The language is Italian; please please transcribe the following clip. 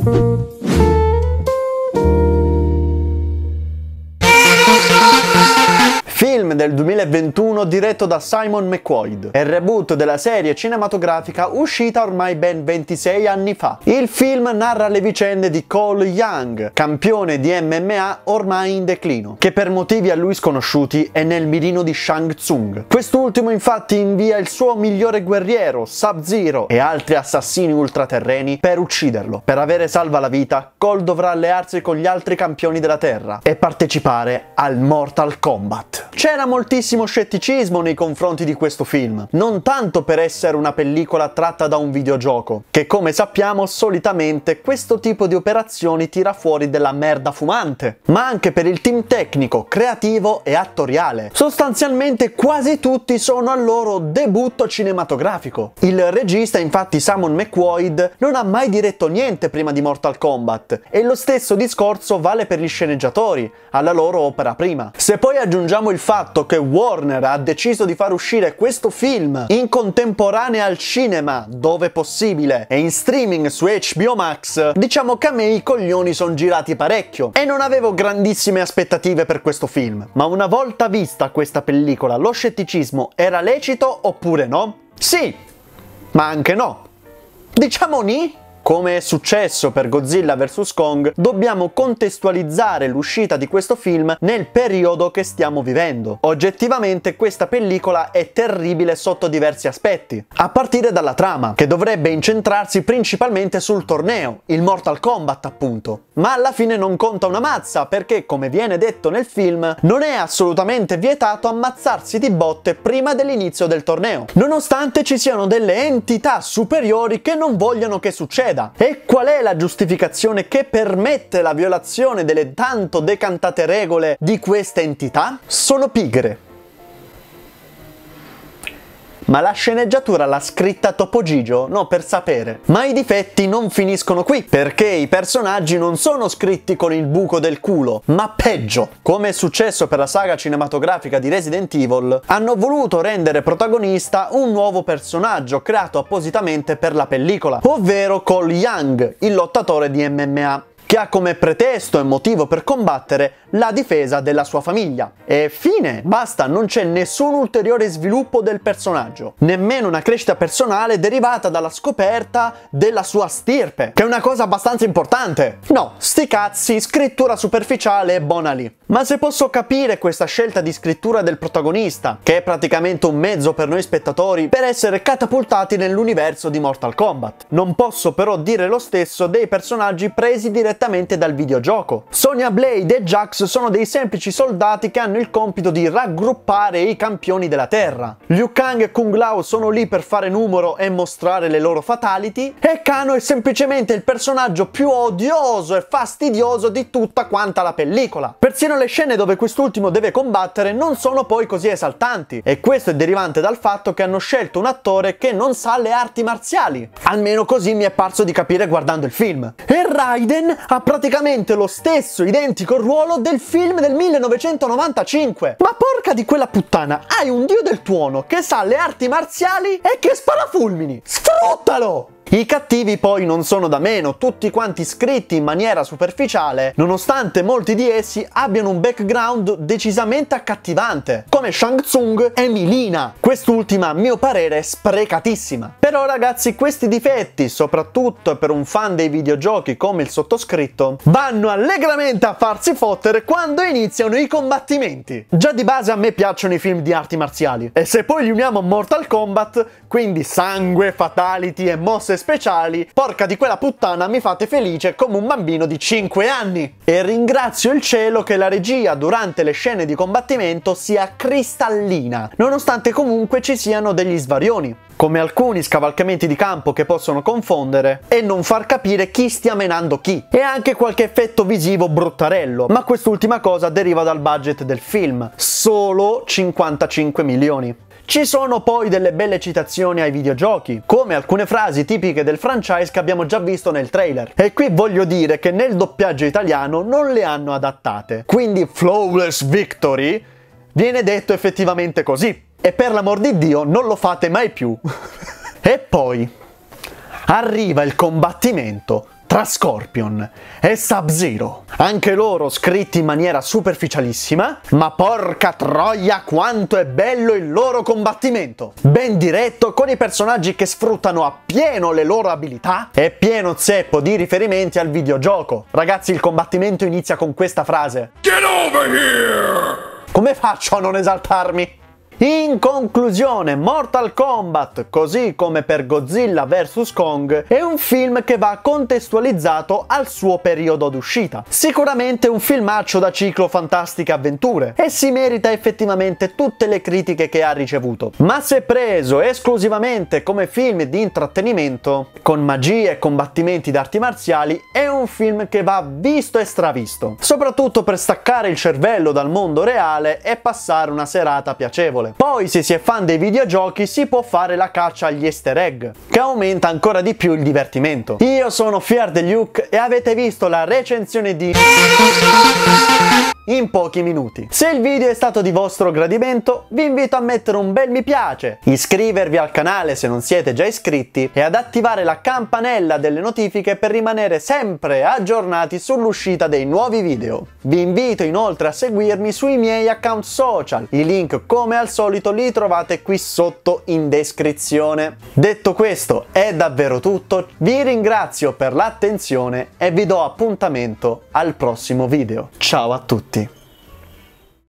Thank you. del 2021 diretto da Simon McQuoid. È il reboot della serie cinematografica uscita ormai ben 26 anni fa. Il film narra le vicende di Cole Young, campione di MMA ormai in declino, che per motivi a lui sconosciuti è nel mirino di Shang Tsung. Quest'ultimo infatti invia il suo migliore guerriero, Sub-Zero, e altri assassini ultraterreni per ucciderlo. Per avere salva la vita, Cole dovrà allearsi con gli altri campioni della Terra e partecipare al Mortal Kombat. C'era moltissimo scetticismo nei confronti di questo film, non tanto per essere una pellicola tratta da un videogioco, che come sappiamo solitamente questo tipo di operazioni tira fuori della merda fumante, ma anche per il team tecnico, creativo e attoriale. Sostanzialmente quasi tutti sono al loro debutto cinematografico. Il regista infatti Simon McQuoid non ha mai diretto niente prima di Mortal Kombat e lo stesso discorso vale per gli sceneggiatori, alla loro opera prima. Se poi aggiungiamo il fatto fatto che Warner ha deciso di far uscire questo film in contemporanea al cinema, dove possibile, e in streaming su HBO Max, diciamo che a me i coglioni sono girati parecchio e non avevo grandissime aspettative per questo film. Ma una volta vista questa pellicola, lo scetticismo era lecito oppure no? Sì, ma anche no. Diciamo ni? Come è successo per Godzilla vs. Kong, dobbiamo contestualizzare l'uscita di questo film nel periodo che stiamo vivendo. Oggettivamente questa pellicola è terribile sotto diversi aspetti, a partire dalla trama, che dovrebbe incentrarsi principalmente sul torneo, il Mortal Kombat appunto. Ma alla fine non conta una mazza, perché come viene detto nel film, non è assolutamente vietato ammazzarsi di botte prima dell'inizio del torneo, nonostante ci siano delle entità superiori che non vogliono che succeda scheda. E qual è la giustificazione che permette la violazione delle tanto decantate regole di questa entità? Sono pigre ma la sceneggiatura l'ha scritta Topo Gigio, no per sapere. Ma i difetti non finiscono qui, perché i personaggi non sono scritti con il buco del culo, ma peggio. Come è successo per la saga cinematografica di Resident Evil, hanno voluto rendere protagonista un nuovo personaggio creato appositamente per la pellicola, ovvero Cole Young, il lottatore di MMA che ha come pretesto e motivo per combattere la difesa della sua famiglia. E fine, basta, non c'è nessun ulteriore sviluppo del personaggio, nemmeno una crescita personale derivata dalla scoperta della sua stirpe, che è una cosa abbastanza importante. No, sti cazzi, scrittura superficiale e bona lì. Ma se posso capire questa scelta di scrittura del protagonista, che è praticamente un mezzo per noi spettatori per essere catapultati nell'universo di Mortal Kombat. Non posso però dire lo stesso dei personaggi presi direttamente dal videogioco. Sonya Blade e Jax sono dei semplici soldati che hanno il compito di raggruppare i campioni della Terra. Liu Kang e Kung Lao sono lì per fare numero e mostrare le loro fatality e Kano è semplicemente il personaggio più odioso e fastidioso di tutta quanta la pellicola. Persino le scene dove quest'ultimo deve combattere non sono poi così esaltanti e questo è derivante dal fatto che hanno scelto un attore che non sa le arti marziali. Almeno così mi è parso di capire guardando il film. E Raiden ha praticamente lo stesso identico ruolo del film del 1995. Ma porca di quella puttana, hai un dio del tuono che sa le arti marziali e che spara fulmini. Sfruttalo! I cattivi poi non sono da meno, tutti quanti scritti in maniera superficiale, nonostante molti di essi abbiano un background decisamente accattivante, come Shang Tsung e Milina, quest'ultima a mio parere sprecatissima. Però ragazzi questi difetti, soprattutto per un fan dei videogiochi come il sottoscritto, vanno allegramente a farsi fottere quando iniziano i combattimenti. Già di base a me piacciono i film di arti marziali, e se poi li uniamo a Mortal Kombat, quindi sangue, fatality e mosse speciali, porca di quella puttana mi fate felice come un bambino di 5 anni. E ringrazio il cielo che la regia durante le scene di combattimento sia cristallina, nonostante comunque ci siano degli svarioni come alcuni scavalcamenti di campo che possono confondere e non far capire chi stia menando chi, e anche qualche effetto visivo bruttarello, ma quest'ultima cosa deriva dal budget del film, solo 55 milioni. Ci sono poi delle belle citazioni ai videogiochi, come alcune frasi tipiche del franchise che abbiamo già visto nel trailer. E qui voglio dire che nel doppiaggio italiano non le hanno adattate. Quindi Flawless Victory viene detto effettivamente così. E per l'amor di Dio non lo fate mai più. e poi arriva il combattimento tra Scorpion e Sub-Zero. Anche loro scritti in maniera superficialissima, ma porca troia quanto è bello il loro combattimento! Ben diretto, con i personaggi che sfruttano appieno le loro abilità e pieno zeppo di riferimenti al videogioco. Ragazzi, il combattimento inizia con questa frase. Get over here! Come faccio a non esaltarmi? In conclusione, Mortal Kombat, così come per Godzilla vs. Kong, è un film che va contestualizzato al suo periodo d'uscita. Sicuramente un filmaccio da ciclo fantastiche avventure e si merita effettivamente tutte le critiche che ha ricevuto. Ma se preso esclusivamente come film di intrattenimento, con magie e combattimenti d'arti marziali, è un film che va visto e stravisto, soprattutto per staccare il cervello dal mondo reale e passare una serata piacevole. Poi se si è fan dei videogiochi si può fare la caccia agli easter egg, che aumenta ancora di più il divertimento. Io sono Fier de Luke e avete visto la recensione di in pochi minuti. Se il video è stato di vostro gradimento, vi invito a mettere un bel mi piace, iscrivervi al canale se non siete già iscritti e ad attivare la campanella delle notifiche per rimanere sempre aggiornati sull'uscita dei nuovi video. Vi invito inoltre a seguirmi sui miei account social, i link come al solito li trovate qui sotto in descrizione. Detto questo è davvero tutto, vi ringrazio per l'attenzione e vi do appuntamento al prossimo video. Ciao a tutti!